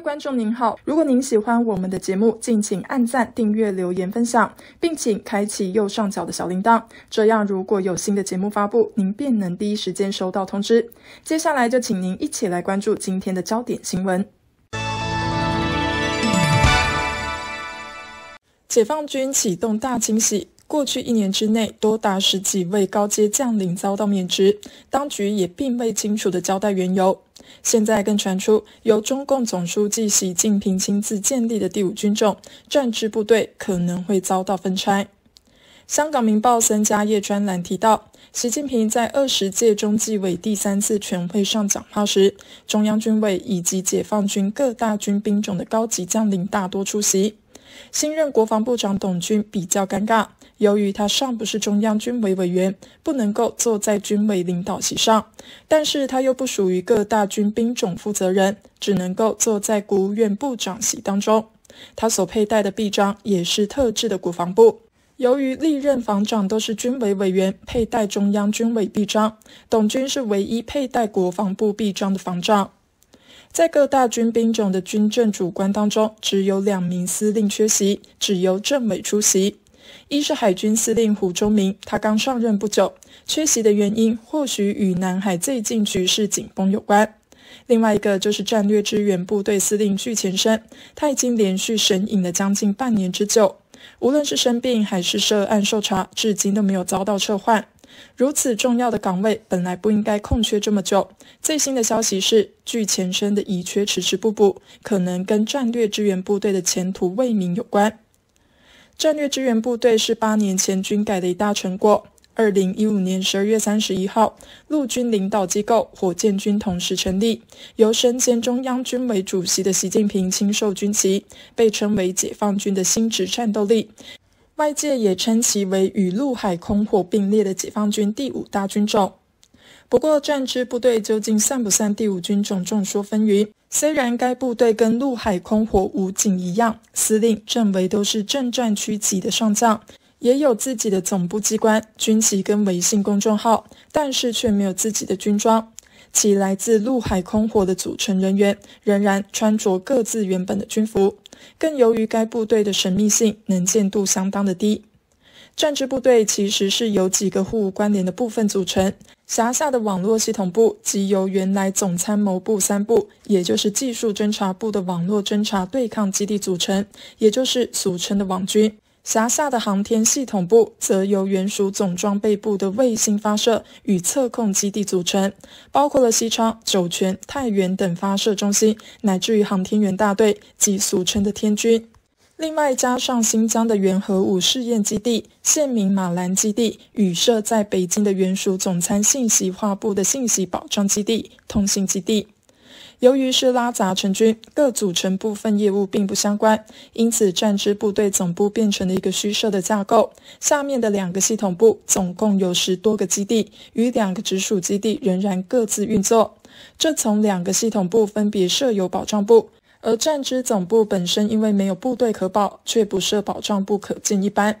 观众您好，如果您喜欢我们的节目，敬请按赞、订阅、留言、分享，并请开启右上角的小铃铛，这样如果有新的节目发布，您便能第一时间收到通知。接下来就请您一起来关注今天的焦点新闻。解放军启动大清洗，过去一年之内，多达十几位高阶将领遭到免职，当局也并未清楚的交代缘由。现在更传出，由中共总书记习近平亲自建立的第五军种战支部队可能会遭到分拆。香港《明报》三家业专栏提到，习近平在二十届中纪委第三次全会上讲话时，中央军委以及解放军各大军兵种的高级将领大多出席，新任国防部长董军比较尴尬。由于他尚不是中央军委委员，不能够坐在军委领导席上，但是他又不属于各大军兵种负责人，只能够坐在国务院部长席当中。他所佩戴的臂章也是特制的国防部。由于历任防长都是军委委员，佩戴中央军委臂章，董军是唯一佩戴国防部臂章的防长。在各大军兵种的军政主官当中，只有两名司令缺席，只由政委出席。一是海军司令胡忠明，他刚上任不久，缺席的原因或许与南海最近局势紧绷有关。另外一个就是战略支援部队司令具前生，他已经连续神隐了将近半年之久，无论是生病还是涉案受查，至今都没有遭到撤换。如此重要的岗位，本来不应该空缺这么久。最新的消息是，具前生的乙缺迟迟不补，可能跟战略支援部队的前途未明有关。战略支援部队是八年前军改的一大成果。二零一五年十二月三十一号，陆军领导机构、火箭军同时成立，由身兼中央军委主席的习近平亲授军旗，被称为解放军的新职战斗力。外界也称其为与陆海空火并列的解放军第五大军种。不过，战支部队究竟算不算第五军种，众说纷纭。虽然该部队跟陆海空火武警一样，司令、政委都是正战区级的上将，也有自己的总部机关、军旗跟微信公众号，但是却没有自己的军装。其来自陆海空火的组成人员，仍然穿着各自原本的军服。更由于该部队的神秘性，能见度相当的低。战支部队其实是由几个互无关联的部分组成。辖下的网络系统部，即由原来总参谋部三部，也就是技术侦察部的网络侦察对抗基地组成，也就是俗称的网军。辖下的航天系统部，则由原属总装备部的卫星发射与测控基地组成，包括了西昌、酒泉、太原等发射中心，乃至于航天员大队，即俗称的天军。另外，加上新疆的原核武试验基地（县名马兰基地）与设在北京的原属总参信息化部的信息保障基地、通信基地。由于是拉杂成军，各组成部分业务并不相关，因此战支部队总部变成了一个虚设的架构。下面的两个系统部总共有十多个基地，与两个直属基地仍然各自运作。这从两个系统部分别设有保障部。而战之总部本身因为没有部队可保，却不设保障部，可见一斑。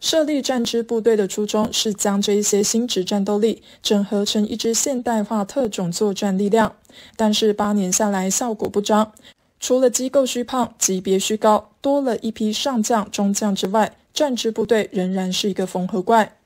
设立战之部队的初衷是将这一些新职战斗力整合成一支现代化特种作战力量，但是八年下来效果不彰，除了机构虚胖、级别虚高，多了一批上将、中将之外，战之部队仍然是一个缝合怪。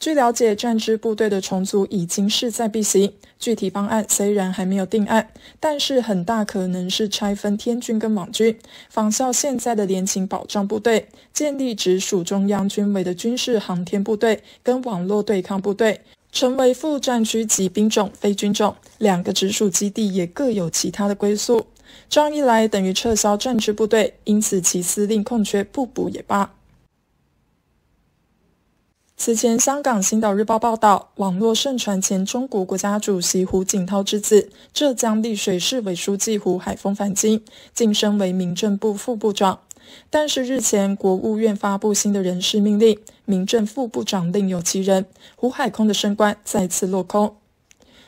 据了解，战支部队的重组已经势在必行。具体方案虽然还没有定案，但是很大可能是拆分天军跟网军，仿效现在的联勤保障部队，建立直属中央军委的军事航天部队跟网络对抗部队，成为副战区级兵种非军种。两个直属基地也各有其他的归宿。这样一来，等于撤销战支部队，因此其司令空缺不补也罢。此前，香港《星岛日报》报道，网络盛传前中国国家主席胡锦涛之子、浙江丽水市委书记胡海峰返京，晋升为民政部副部长。但是日前，国务院发布新的人事命令，民政副部长另有其人，胡海空的升官再次落空。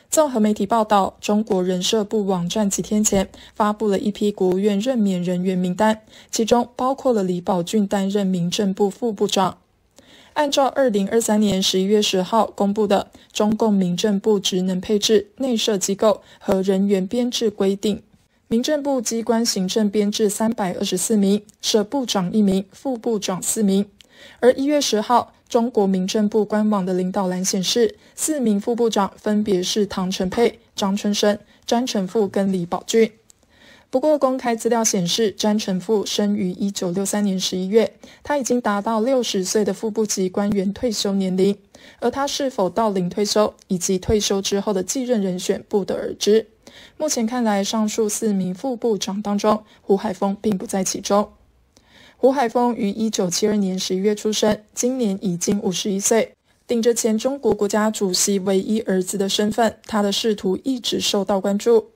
综合媒体报道，中国人社部网站几天前发布了一批国务院任免人员名单，其中包括了李宝俊担任民政部副部长。按照二零二三年十一月十号公布的中共民政部职能配置、内设机构和人员编制规定，民政部机关行政编制三百二十四名，设部长一名，副部长四名。而一月十号，中国民政部官网的领导栏显示，四名副部长分别是唐承佩、张春生、詹成富跟李宝军。不过，公开资料显示，詹成富生于1963年11月，他已经达到六十岁的副部级官员退休年龄。而他是否到龄退休，以及退休之后的继任人选，不得而知。目前看来，上述四名副部长当中，胡海峰并不在其中。胡海峰于1972年11月出生，今年已经五十一岁。顶着前中国国家主席唯一儿子的身份，他的仕途一直受到关注。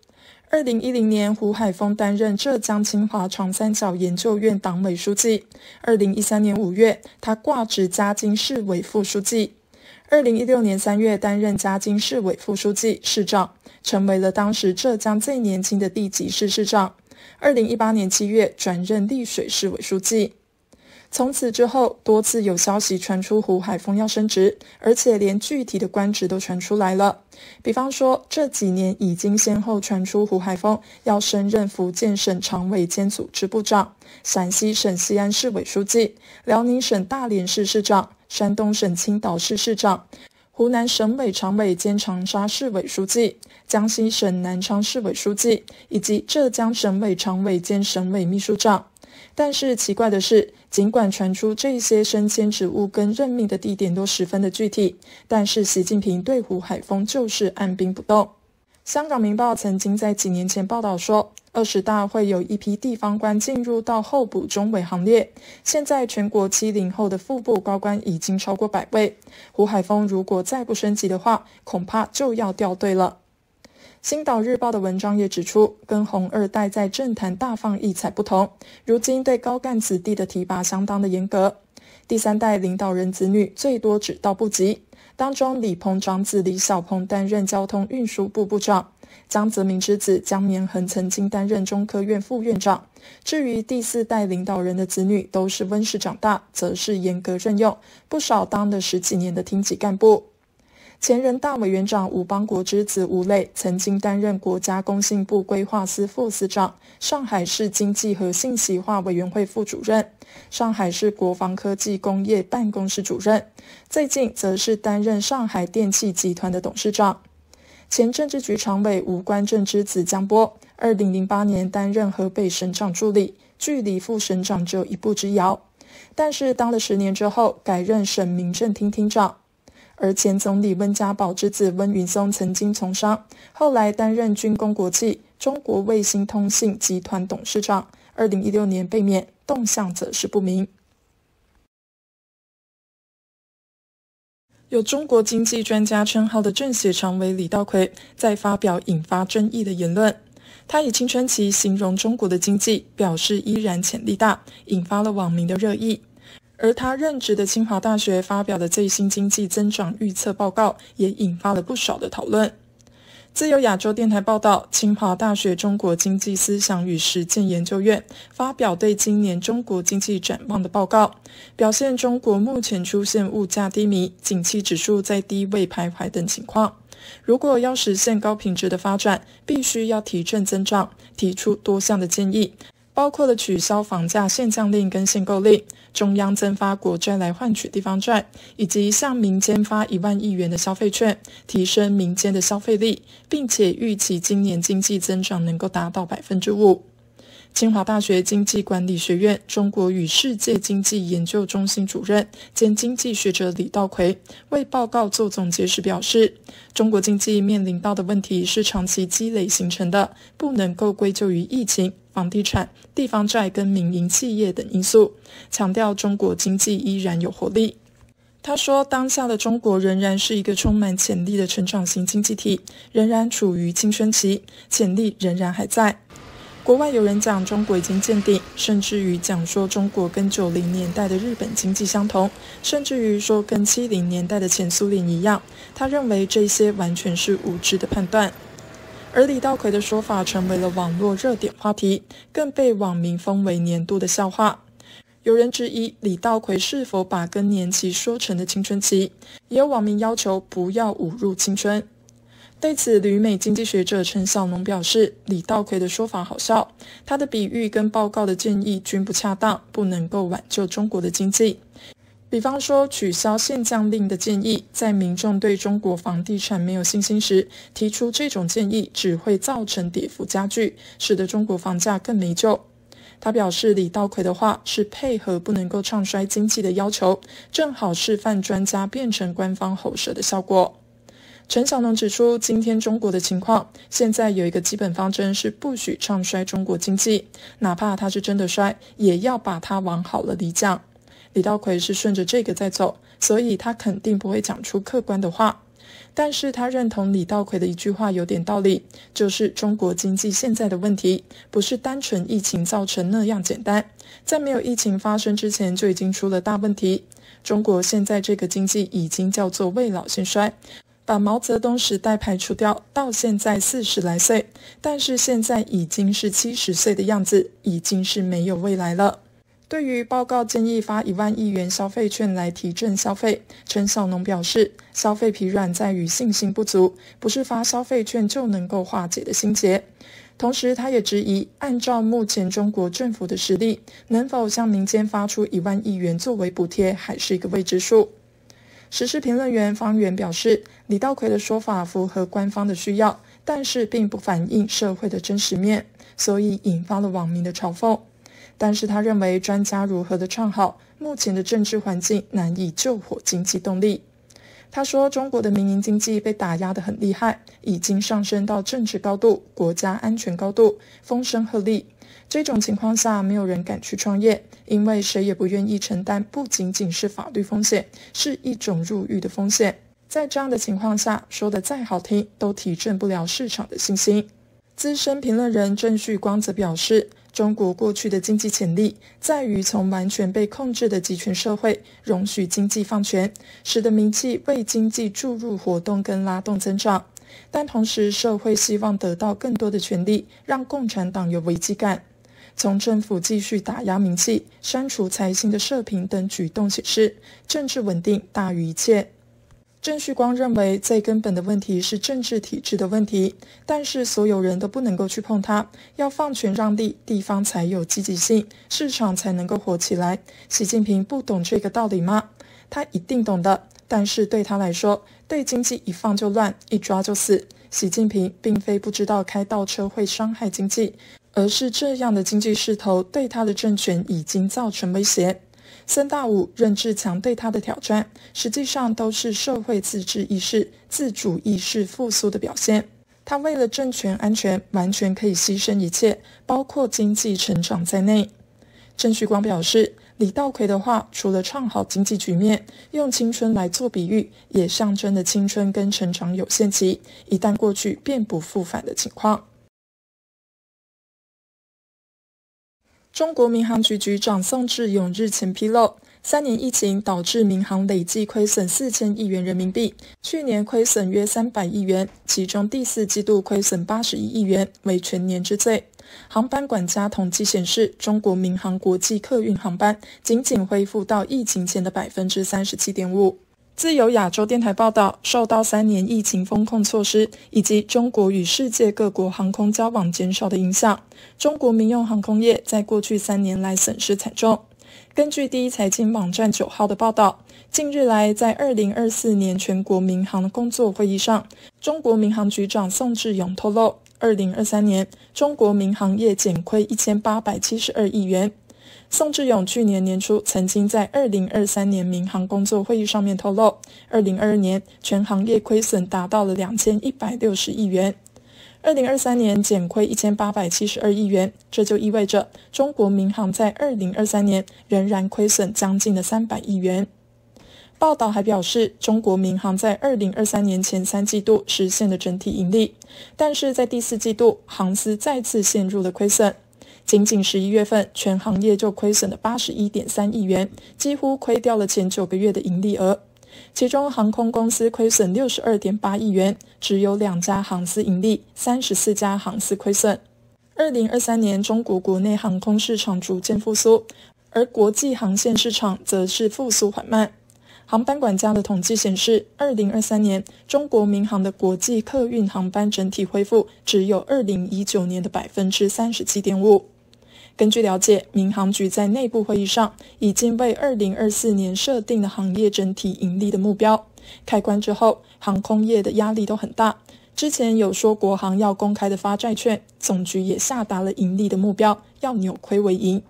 二零一零年，胡海峰担任浙江清华长三角研究院党委书记。二零一三年五月，他挂职嘉兴市委副书记。二零一六年三月，担任嘉兴市委副书记、市长，成为了当时浙江最年轻的地级市市长。二零一八年七月，转任丽水市委书记。从此之后，多次有消息传出胡海峰要升职，而且连具体的官职都传出来了。比方说，这几年已经先后传出胡海峰要升任福建省常委兼组织部长、陕西省西安市委书记、辽宁省大连市市长、山东省青岛市市长、湖南省委常委兼长沙市委书记、江西省南昌市委书记，以及浙江省委常委兼省委秘书长。但是奇怪的是，尽管传出这些升迁职务跟任命的地点都十分的具体，但是习近平对胡海峰就是按兵不动。香港明报曾经在几年前报道说，二十大会有一批地方官进入到候补中委行列，现在全国七零后的副部高官已经超过百位，胡海峰如果再不升级的话，恐怕就要掉队了。《星岛日报》的文章也指出，跟红二代在政坛大放异彩不同，如今对高干子弟的提拔相当的严格。第三代领导人子女最多只到部级，当中李鹏长子李小鹏担任交通运输部部长，江泽民之子江绵恒曾经担任中科院副院长。至于第四代领导人的子女都是温室长大，则是严格任用，不少当了十几年的厅级干部。前人大委员长吴邦国之子吴磊曾经担任国家工信部规划司副司长、上海市经济和信息化委员会副主任、上海市国防科技工业办公室主任。最近，则是担任上海电气集团的董事长。前政治局常委吴官正之子江波，二零零八年担任河北省长助理，距离副省长只有一步之遥。但是当了十年之后，改任省民政厅厅长。而前总理温家宝之子温云松曾经从商，后来担任军工国际、中国卫星通信集团董事长。2016年被免，动向则是不明。有“中国经济专家”称号的政协常委李道奎在发表引发争议的言论，他以青春期形容中国的经济，表示依然潜力大，引发了网民的热议。而他任职的清华大学发表的最新经济增长预测报告，也引发了不少的讨论。自由亚洲电台报道，清华大学中国经济思想与实践研究院发表对今年中国经济展望的报告，表现中国目前出现物价低迷、景气指数在低位徘徊等情况。如果要实现高品质的发展，必须要提振增长，提出多项的建议。包括了取消房价限降令跟限购令，中央增发国债来换取地方债，以及向民间发一万亿元的消费券，提升民间的消费力，并且预期今年经济增长能够达到百分之五。清华大学经济管理学院中国与世界经济研究中心主任兼经济学者李道奎为报告做总结时表示：“中国经济面临到的问题是长期积累形成的，不能够归咎于疫情。”房地产、地方债跟民营企业等因素，强调中国经济依然有活力。他说，当下的中国仍然是一个充满潜力的成长型经济体，仍然处于青春期，潜力仍然还在。国外有人讲中国已经见顶，甚至于讲说中国跟九零年代的日本经济相同，甚至于说跟七零年代的前苏联一样。他认为这些完全是无知的判断。而李道奎的说法成为了网络热点话题，更被网民封为年度的笑话。有人质疑李道奎是否把更年期说成了青春期，也有网民要求不要侮辱青春。对此，旅美经济学者陈小龙表示，李道奎的说法好笑，他的比喻跟报告的建议均不恰当，不能够挽救中国的经济。比方说取消限降令的建议，在民众对中国房地产没有信心时提出这种建议，只会造成跌幅加剧，使得中国房价更没救。他表示，李稻葵的话是配合不能够唱衰经济的要求，正好示范专家变成官方喉舌的效果。陈小农指出，今天中国的情况，现在有一个基本方针是不许唱衰中国经济，哪怕它是真的衰，也要把它往好了提降。李道葵是顺着这个在走，所以他肯定不会讲出客观的话。但是他认同李道葵的一句话有点道理，就是中国经济现在的问题，不是单纯疫情造成那样简单，在没有疫情发生之前就已经出了大问题。中国现在这个经济已经叫做未老先衰，把毛泽东时代排除掉，到现在四十来岁，但是现在已经是七十岁的样子，已经是没有未来了。对于报告建议发一万亿元消费券来提振消费，陈小农表示，消费疲软在于信心不足，不是发消费券就能够化解的心结。同时，他也质疑，按照目前中国政府的实力，能否向民间发出一万亿元作为补贴还是一个未知数。时事评论员方源表示，李道奎的说法符合官方的需要，但是并不反映社会的真实面，所以引发了网民的嘲讽。但是他认为，专家如何的唱好，目前的政治环境难以救火经济动力。他说，中国的民营经济被打压得很厉害，已经上升到政治高度、国家安全高度，风声鹤唳。这种情况下，没有人敢去创业，因为谁也不愿意承担不仅仅是法律风险，是一种入狱的风险。在这样的情况下，说的再好听，都提振不了市场的信心。资深评论人郑旭光则表示。中国过去的经济潜力在于从完全被控制的集权社会容许经济放权，使得民企为经济注入活动跟拉动增长。但同时，社会希望得到更多的权利，让共产党有危机感。从政府继续打压民企、删除财经的社评等举动显示，政治稳定大于一切。郑旭光认为，最根本的问题是政治体制的问题，但是所有人都不能够去碰它，要放权让利，地方才有积极性，市场才能够活起来。习近平不懂这个道理吗？他一定懂的，但是对他来说，对经济一放就乱，一抓就死。习近平并非不知道开倒车会伤害经济，而是这样的经济势头对他的政权已经造成威胁。曾大武、任志强对他的挑战，实际上都是社会自治意识、自主意识复苏的表现。他为了政权安全，完全可以牺牲一切，包括经济成长在内。郑旭光表示，李道奎的话除了唱好经济局面，用青春来做比喻，也象征了青春跟成长有限期，一旦过去便不复返的情况。中国民航局局长宋志勇日前披露，三年疫情导致民航累计亏损四千亿元人民币，去年亏损约三百亿元，其中第四季度亏损八十一亿元，为全年之最。航班管家统计显示，中国民航国际客运航班仅仅恢复到疫情前的百分之三十七点五。自由亚洲电台报道，受到三年疫情封控措施以及中国与世界各国航空交往减少的影响，中国民用航空业在过去三年来损失惨重。根据第一财经网站九号的报道，近日来在二零二四年全国民航工作会议上，中国民航局长宋志勇透露，二零二三年中国民航业减亏一千八百七十二亿元。宋志勇去年年初曾经在二零二三年民航工作会议上面透露，二零二二年全行业亏损达到了两千一百六十亿元，二零二三年减亏一千八百七十二亿元，这就意味着中国民航在二零二三年仍然亏损将近了三百亿元。报道还表示，中国民航在二零二三年前三季度实现了整体盈利，但是在第四季度，航司再次陷入了亏损。仅仅十一月份，全行业就亏损了八十一点三亿元，几乎亏掉了前九个月的盈利额。其中航空公司亏损六十二点八亿元，只有两家航司盈利，三十四家航司亏损。二零二三年中国国内航空市场逐渐复苏，而国际航线市场则是复苏缓慢。航班管家的统计显示，二零二三年中国民航的国际客运航班整体恢复只有二零一九年的百分之三十七点五。根据了解，民航局在内部会议上已经为二零二四年设定了行业整体盈利的目标。开关之后，航空业的压力都很大。之前有说国航要公开的发债券，总局也下达了盈利的目标，要扭亏为盈。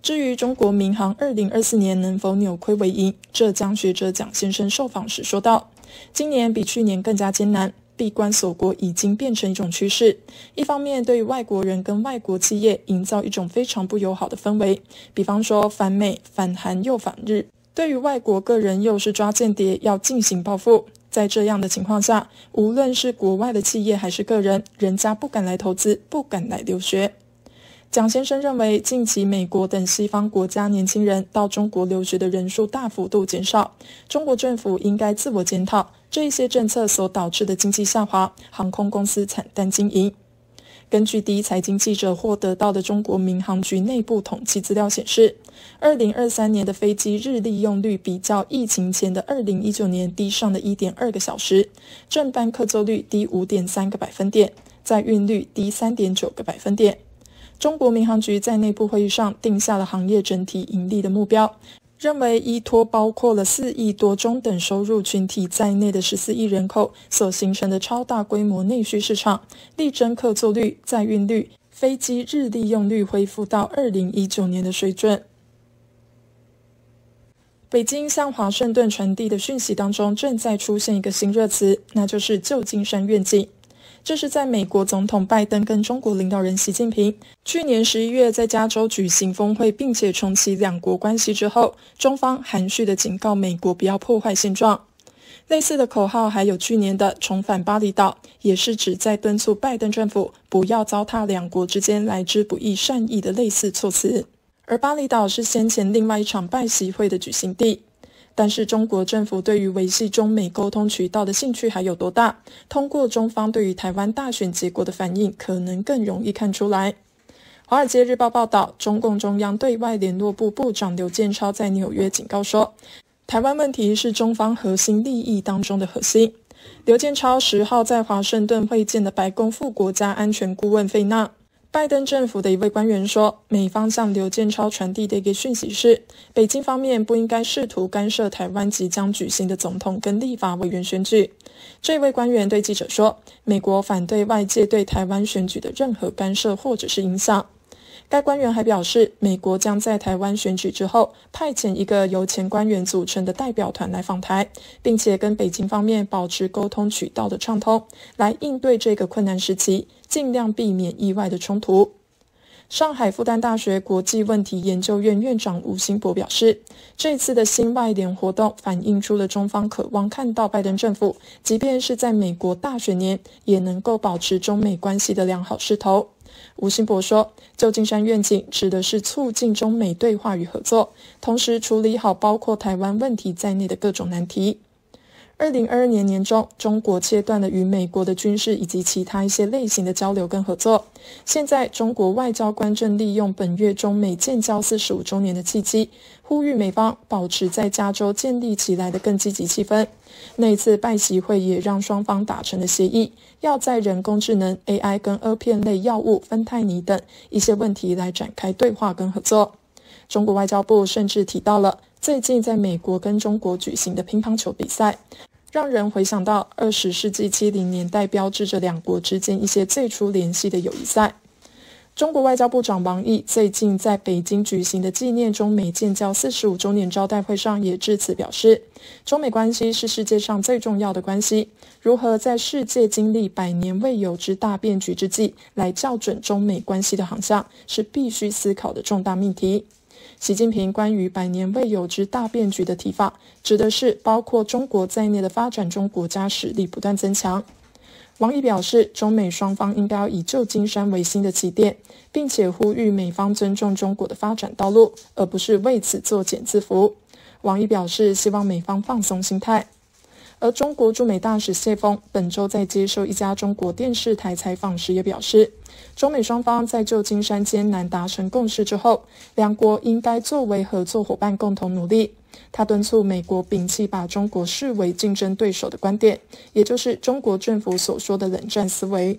至于中国民航二零二四年能否扭亏为盈，浙江学者蒋先生受访时说道：“今年比去年更加艰难。”闭关锁国已经变成一种趋势。一方面，对于外国人跟外国企业，营造一种非常不友好的氛围，比方说反美、反韩又反日；对于外国个人，又是抓间谍，要进行报复。在这样的情况下，无论是国外的企业还是个人，人家不敢来投资，不敢来留学。蒋先生认为，近期美国等西方国家年轻人到中国留学的人数大幅度减少，中国政府应该自我检讨这一些政策所导致的经济下滑、航空公司惨淡经营。根据第一财经记者获得到的中国民航局内部统计资料显示，二零二三年的飞机日利用率比较疫情前的二零一九年低上的一点二个小时，正班客座率低五点三个百分点，在运率低三点九个百分点。中国民航局在内部会议上定下了行业整体盈利的目标，认为依托包括了四亿多中等收入群体在内的十四亿人口所形成的超大规模内需市场，力争客座率、载运率、飞机日利用率恢复到二零一九年的水准。北京向华盛顿传递的讯息当中，正在出现一个新热词，那就是旧金山愿景。这是在美国总统拜登跟中国领导人习近平去年十一月在加州举行峰会，并且重启两国关系之后，中方含蓄的警告美国不要破坏现状。类似的口号还有去年的“重返巴厘岛”，也是指在敦促拜登政府不要糟蹋两国之间来之不易善意的类似措辞。而巴厘岛是先前另外一场拜习会的举行地。但是中国政府对于维系中美沟通渠道的兴趣还有多大？通过中方对于台湾大选结果的反应，可能更容易看出来。《华尔街日报》报道，中共中央对外联络部部长刘建超在纽约警告说，台湾问题是中方核心利益当中的核心。刘建超十号在华盛顿会见了白宫副国家安全顾问费娜。拜登政府的一位官员说，美方向刘建超传递的一个讯息是，北京方面不应该试图干涉台湾即将举行的总统跟立法委员选举。这位官员对记者说，美国反对外界对台湾选举的任何干涉或者是影响。该官员还表示，美国将在台湾选举之后派遣一个由前官员组成的代表团来访台，并且跟北京方面保持沟通渠道的畅通，来应对这个困难时期。尽量避免意外的冲突。上海复旦大学国际问题研究院院长吴兴博表示，这次的新外联活动反映出了中方渴望看到拜登政府，即便是在美国大选年，也能够保持中美关系的良好势头。吴兴博说，旧金山愿景指的是促进中美对话与合作，同时处理好包括台湾问题在内的各种难题。二零二二年年中，中国切断了与美国的军事以及其他一些类型的交流跟合作。现在，中国外交官正利用本月中美建交四十五周年的契机，呼吁美方保持在加州建立起来的更积极气氛。那次拜习会也让双方达成了协议，要在人工智能 AI 跟阿片类药物芬太尼等一些问题来展开对话跟合作。中国外交部甚至提到了。最近在美国跟中国举行的乒乓球比赛，让人回想到二十世纪七零年代标志着两国之间一些最初联系的友谊赛。中国外交部长王毅最近在北京举行的纪念中美建交四十五周年招待会上也致此表示，中美关系是世界上最重要的关系。如何在世界经历百年未有之大变局之际来校准中美关系的航向，是必须思考的重大命题。习近平关于“百年未有之大变局”的提法，指的是包括中国在内的发展中国家实力不断增强。王毅表示，中美双方应该以旧金山为新的起点，并且呼吁美方尊重中国的发展道路，而不是为此作茧自缚。王毅表示，希望美方放松心态。而中国驻美大使谢峰本周在接受一家中国电视台采访时也表示，中美双方在旧金山艰难达成共识之后，两国应该作为合作伙伴共同努力。他敦促美国摒弃把中国视为竞争对手的观点，也就是中国政府所说的冷战思维。